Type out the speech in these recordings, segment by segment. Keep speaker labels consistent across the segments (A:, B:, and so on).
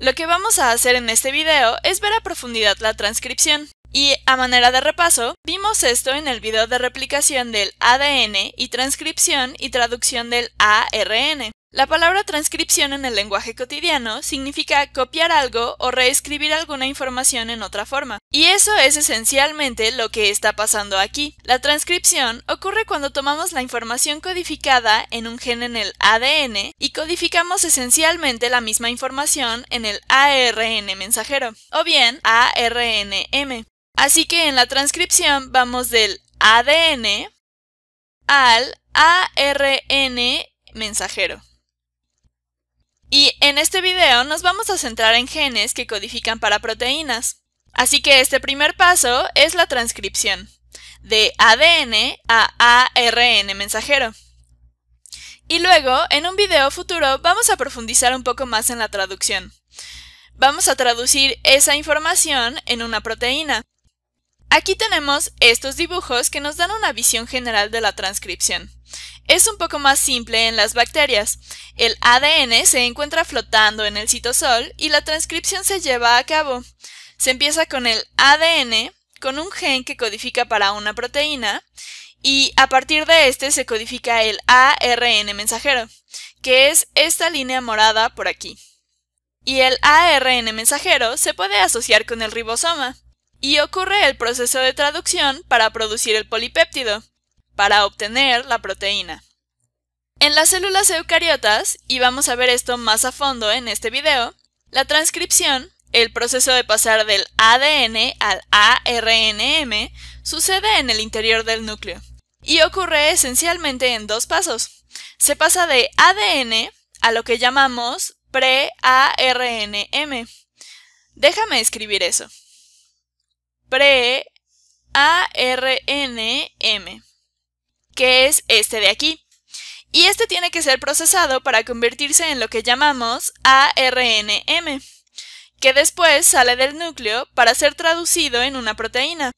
A: Lo que vamos a hacer en este video es ver a profundidad la transcripción. Y, a manera de repaso, vimos esto en el video de replicación del ADN y transcripción y traducción del ARN. La palabra transcripción en el lenguaje cotidiano significa copiar algo o reescribir alguna información en otra forma, y eso es esencialmente lo que está pasando aquí. La transcripción ocurre cuando tomamos la información codificada en un gen en el ADN y codificamos esencialmente la misma información en el ARN mensajero, o bien ARNM. Así que en la transcripción vamos del ADN al ARN mensajero. Y en este video nos vamos a centrar en genes que codifican para proteínas. Así que este primer paso es la transcripción de ADN a ARN mensajero. Y luego, en un video futuro, vamos a profundizar un poco más en la traducción. Vamos a traducir esa información en una proteína. Aquí tenemos estos dibujos que nos dan una visión general de la transcripción. Es un poco más simple en las bacterias. El ADN se encuentra flotando en el citosol y la transcripción se lleva a cabo. Se empieza con el ADN, con un gen que codifica para una proteína, y a partir de este se codifica el ARN mensajero, que es esta línea morada por aquí. Y el ARN mensajero se puede asociar con el ribosoma, y ocurre el proceso de traducción para producir el polipéptido, para obtener la proteína. En las células eucariotas, y vamos a ver esto más a fondo en este video, la transcripción, el proceso de pasar del ADN al ARNM, sucede en el interior del núcleo y ocurre esencialmente en dos pasos. Se pasa de ADN a lo que llamamos pre-ARNM. Déjame escribir eso pre-ARNM, que es este de aquí. Y este tiene que ser procesado para convertirse en lo que llamamos ARNM, que después sale del núcleo para ser traducido en una proteína.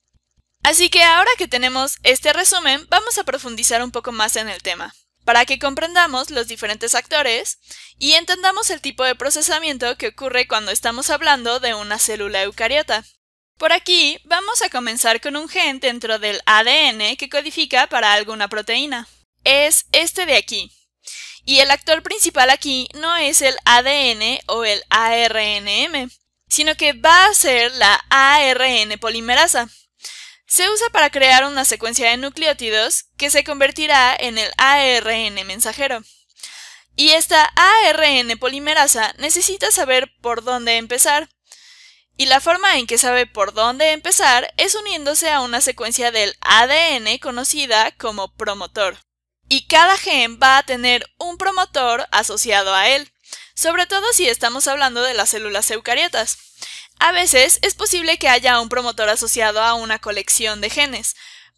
A: Así que ahora que tenemos este resumen, vamos a profundizar un poco más en el tema, para que comprendamos los diferentes actores y entendamos el tipo de procesamiento que ocurre cuando estamos hablando de una célula eucariota. Por aquí vamos a comenzar con un gen dentro del ADN que codifica para alguna proteína. Es este de aquí. Y el actor principal aquí no es el ADN o el ARNM, sino que va a ser la ARN polimerasa. Se usa para crear una secuencia de nucleótidos que se convertirá en el ARN mensajero. Y esta ARN polimerasa necesita saber por dónde empezar y la forma en que sabe por dónde empezar es uniéndose a una secuencia del ADN conocida como promotor. Y cada gen va a tener un promotor asociado a él, sobre todo si estamos hablando de las células eucariotas. A veces es posible que haya un promotor asociado a una colección de genes,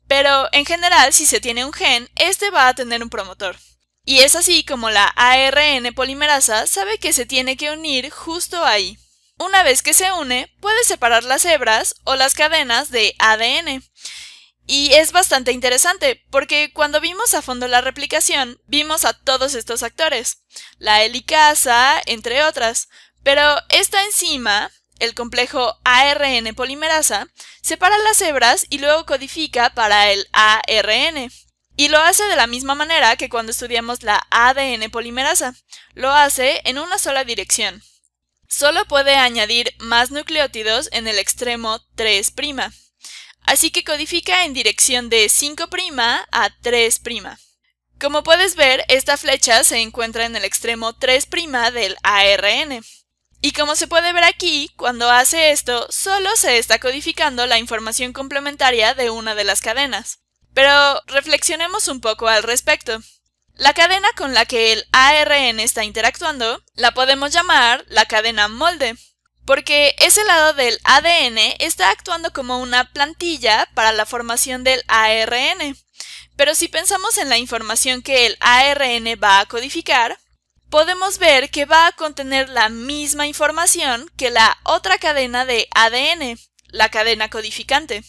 A: pero en general si se tiene un gen, este va a tener un promotor. Y es así como la ARN polimerasa sabe que se tiene que unir justo ahí. Una vez que se une, puede separar las hebras o las cadenas de ADN. Y es bastante interesante, porque cuando vimos a fondo la replicación, vimos a todos estos actores, la helicasa, entre otras, pero esta enzima, el complejo ARN polimerasa, separa las hebras y luego codifica para el ARN. Y lo hace de la misma manera que cuando estudiamos la ADN polimerasa, lo hace en una sola dirección solo puede añadir más nucleótidos en el extremo 3'. Así que codifica en dirección de 5' a 3'. Como puedes ver, esta flecha se encuentra en el extremo 3' del ARN. Y como se puede ver aquí, cuando hace esto, solo se está codificando la información complementaria de una de las cadenas. Pero reflexionemos un poco al respecto. La cadena con la que el ARN está interactuando la podemos llamar la cadena molde, porque ese lado del ADN está actuando como una plantilla para la formación del ARN. Pero si pensamos en la información que el ARN va a codificar, podemos ver que va a contener la misma información que la otra cadena de ADN, la cadena codificante,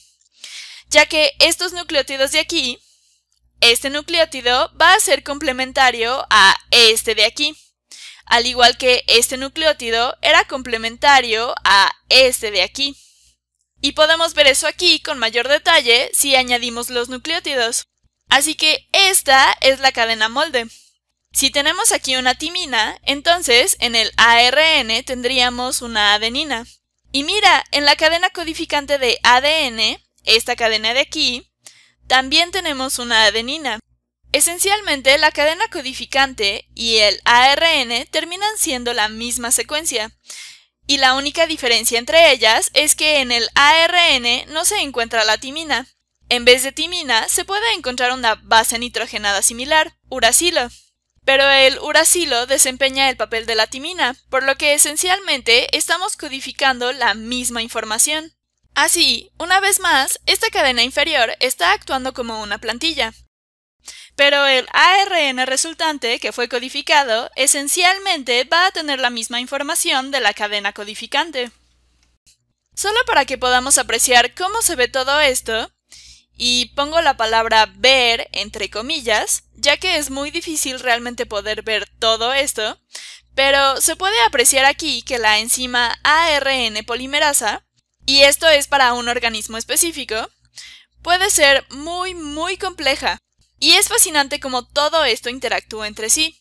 A: ya que estos nucleótidos de aquí este nucleótido va a ser complementario a este de aquí, al igual que este nucleótido era complementario a este de aquí. Y podemos ver eso aquí con mayor detalle si añadimos los nucleótidos. Así que esta es la cadena molde. Si tenemos aquí una timina, entonces en el ARN tendríamos una adenina. Y mira, en la cadena codificante de ADN, esta cadena de aquí, también tenemos una adenina. Esencialmente, la cadena codificante y el ARN terminan siendo la misma secuencia, y la única diferencia entre ellas es que en el ARN no se encuentra la timina. En vez de timina, se puede encontrar una base nitrogenada similar, uracilo. Pero el uracilo desempeña el papel de la timina, por lo que esencialmente estamos codificando la misma información. Así, ah, una vez más, esta cadena inferior está actuando como una plantilla. Pero el ARN resultante que fue codificado esencialmente va a tener la misma información de la cadena codificante. Solo para que podamos apreciar cómo se ve todo esto, y pongo la palabra ver entre comillas, ya que es muy difícil realmente poder ver todo esto, pero se puede apreciar aquí que la enzima ARN polimerasa y esto es para un organismo específico, puede ser muy, muy compleja. Y es fascinante cómo todo esto interactúa entre sí.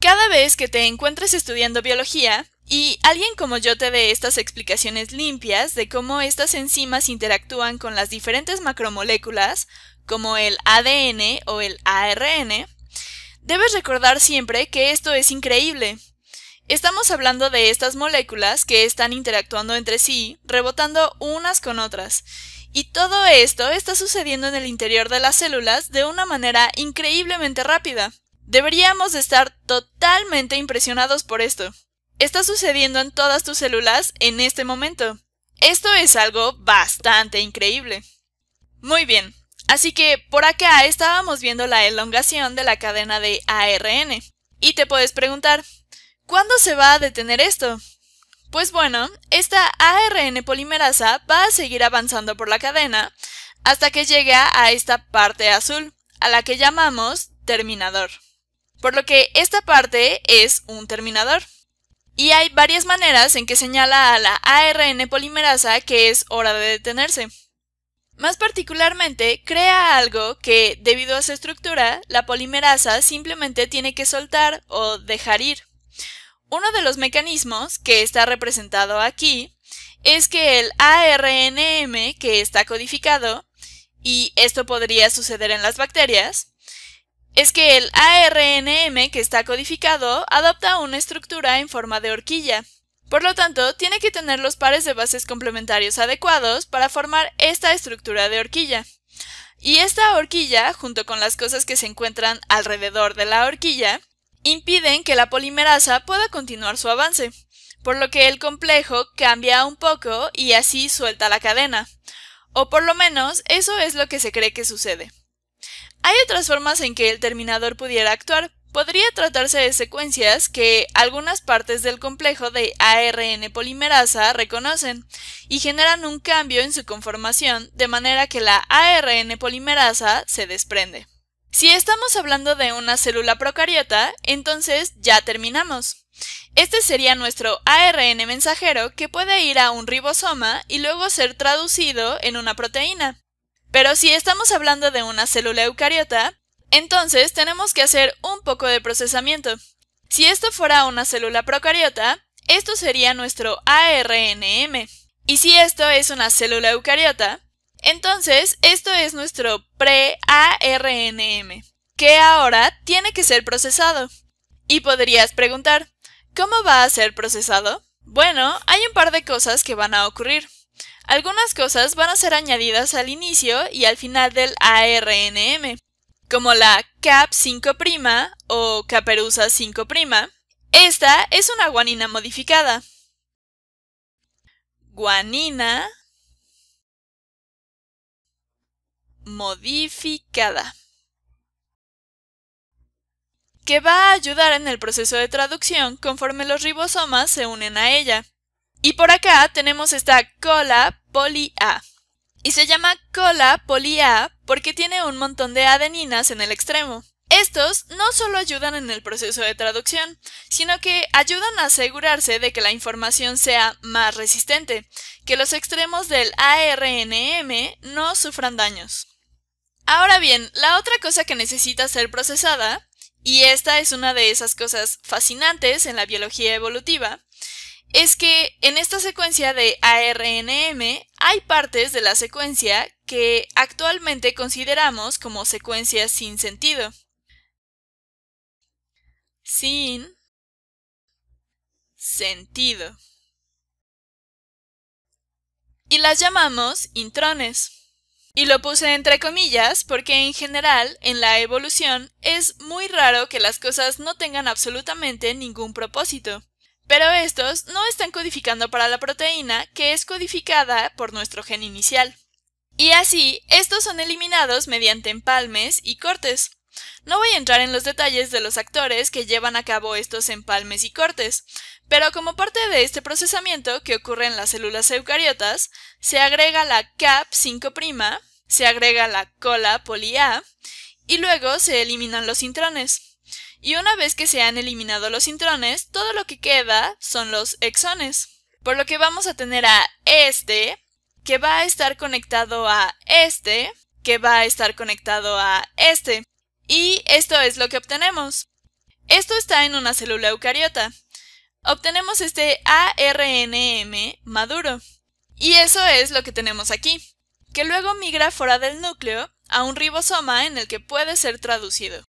A: Cada vez que te encuentres estudiando biología, y alguien como yo te dé estas explicaciones limpias de cómo estas enzimas interactúan con las diferentes macromoléculas, como el ADN o el ARN, debes recordar siempre que esto es increíble, Estamos hablando de estas moléculas que están interactuando entre sí, rebotando unas con otras. Y todo esto está sucediendo en el interior de las células de una manera increíblemente rápida. Deberíamos estar totalmente impresionados por esto. Está sucediendo en todas tus células en este momento. Esto es algo bastante increíble. Muy bien, así que por acá estábamos viendo la elongación de la cadena de ARN. Y te puedes preguntar, ¿Cuándo se va a detener esto? Pues bueno, esta ARN polimerasa va a seguir avanzando por la cadena hasta que llegue a esta parte azul, a la que llamamos terminador. Por lo que esta parte es un terminador. Y hay varias maneras en que señala a la ARN polimerasa que es hora de detenerse. Más particularmente, crea algo que, debido a su estructura, la polimerasa simplemente tiene que soltar o dejar ir. Uno de los mecanismos que está representado aquí es que el ARNM que está codificado, y esto podría suceder en las bacterias, es que el ARNM que está codificado adopta una estructura en forma de horquilla. Por lo tanto, tiene que tener los pares de bases complementarios adecuados para formar esta estructura de horquilla. Y esta horquilla, junto con las cosas que se encuentran alrededor de la horquilla, impiden que la polimerasa pueda continuar su avance, por lo que el complejo cambia un poco y así suelta la cadena. O por lo menos eso es lo que se cree que sucede. Hay otras formas en que el terminador pudiera actuar. Podría tratarse de secuencias que algunas partes del complejo de ARN polimerasa reconocen y generan un cambio en su conformación de manera que la ARN polimerasa se desprende. Si estamos hablando de una célula procariota, entonces ya terminamos. Este sería nuestro ARN mensajero que puede ir a un ribosoma y luego ser traducido en una proteína. Pero si estamos hablando de una célula eucariota, entonces tenemos que hacer un poco de procesamiento. Si esto fuera una célula procariota, esto sería nuestro ARNM. Y si esto es una célula eucariota, entonces, esto es nuestro pre-ARNM, que ahora tiene que ser procesado. Y podrías preguntar, ¿cómo va a ser procesado? Bueno, hay un par de cosas que van a ocurrir. Algunas cosas van a ser añadidas al inicio y al final del ARNM, como la cap 5' o caperuza 5'. Esta es una guanina modificada. Guanina modificada que va a ayudar en el proceso de traducción conforme los ribosomas se unen a ella. Y por acá tenemos esta cola poli A. Y se llama cola poli A porque tiene un montón de adeninas en el extremo. Estos no solo ayudan en el proceso de traducción, sino que ayudan a asegurarse de que la información sea más resistente, que los extremos del ARNM no sufran daños. Ahora bien, la otra cosa que necesita ser procesada, y esta es una de esas cosas fascinantes en la biología evolutiva, es que en esta secuencia de ARNM hay partes de la secuencia que actualmente consideramos como secuencias sin sentido. Sin sentido. Y las llamamos intrones. Y lo puse entre comillas porque en general, en la evolución, es muy raro que las cosas no tengan absolutamente ningún propósito. Pero estos no están codificando para la proteína que es codificada por nuestro gen inicial. Y así, estos son eliminados mediante empalmes y cortes. No voy a entrar en los detalles de los actores que llevan a cabo estos empalmes y cortes, pero como parte de este procesamiento que ocurre en las células eucariotas, se agrega la cap 5', se agrega la cola poli A y luego se eliminan los intrones. Y una vez que se han eliminado los intrones, todo lo que queda son los exones. Por lo que vamos a tener a este, que va a estar conectado a este, que va a estar conectado a este. Y esto es lo que obtenemos. Esto está en una célula eucariota. Obtenemos este ARNM maduro. Y eso es lo que tenemos aquí, que luego migra fuera del núcleo a un ribosoma en el que puede ser traducido.